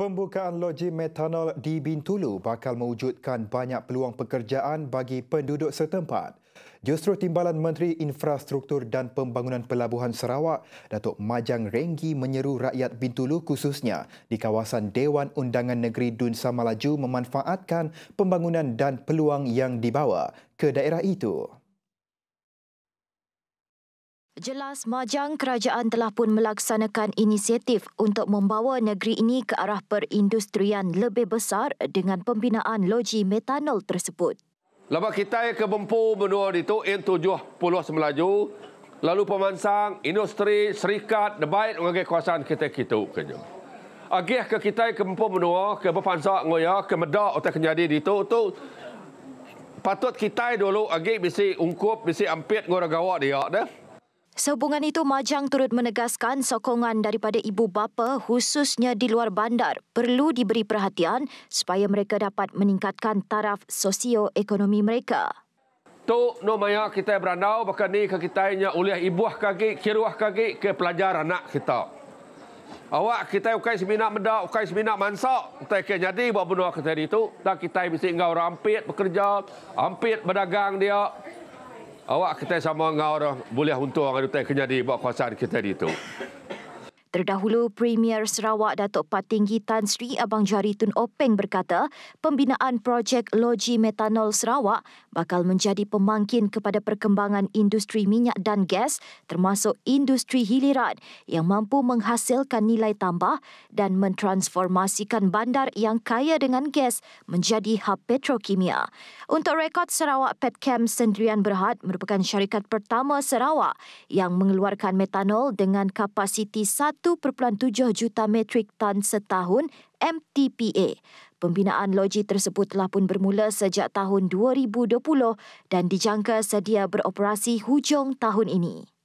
Pembukaan loji metanol di Bintulu bakal mewujudkan banyak peluang pekerjaan bagi penduduk setempat. Justru Timbalan Menteri Infrastruktur dan Pembangunan Pelabuhan Sarawak, Datuk Majang Renggi menyeru rakyat Bintulu khususnya di kawasan Dewan Undangan Negeri Dun Samalaju memanfaatkan pembangunan dan peluang yang dibawa ke daerah itu. Jelas Majang kerajaan telah pun melaksanakan inisiatif untuk membawa negeri ini ke arah perindustrian lebih besar dengan pembinaan loji metanol tersebut. Lama kita ke Bempu benua itu N70 semelaju. Lalu pemansang, industri, serikat, baik mengagai kawasan kita kita kena. Agih ke kita ke Bempu benua, ke Bepansak, Ngoya, ke Medak, otak kenyadi di itu, tu patut kita dulu agih bisi ungkup, bisi ampit ngorak gawak dia. Dah. Sehubungan itu, Majang turut menegaskan sokongan daripada ibu bapa khususnya di luar bandar perlu diberi perhatian supaya mereka dapat meningkatkan taraf sosioekonomi mereka. Tu no maya kita berandau bakal ni ke kita nya uliah ibuah kaki kiruah kaki ke pelajar anak kita. Awak kita ukai semina meda ukai semina mansak kita ke jadi buat benua kita itu tak kita bisi ngau rampit bekerja ampit berdagang dia awak kita sama dengan orang boleh untuk orang kata kenyadi buat kuasaan kita di itu. Terdahulu, Premier Sarawak Datuk Patinggi Tan Sri Abang Jari Tun Openg berkata, pembinaan projek Logi Metanol Sarawak bakal menjadi pemangkin kepada perkembangan industri minyak dan gas termasuk industri hiliran yang mampu menghasilkan nilai tambah dan mentransformasikan bandar yang kaya dengan gas menjadi hub petrokimia. Untuk rekod Sarawak Petchem Sendirian Berhad merupakan syarikat pertama Sarawak yang mengeluarkan metanol dengan kapasiti 1.7 juta metrik ton setahun MTPA. Pembinaan loji tersebut telah pun bermula sejak tahun 2020 dan dijangka sedia beroperasi hujung tahun ini.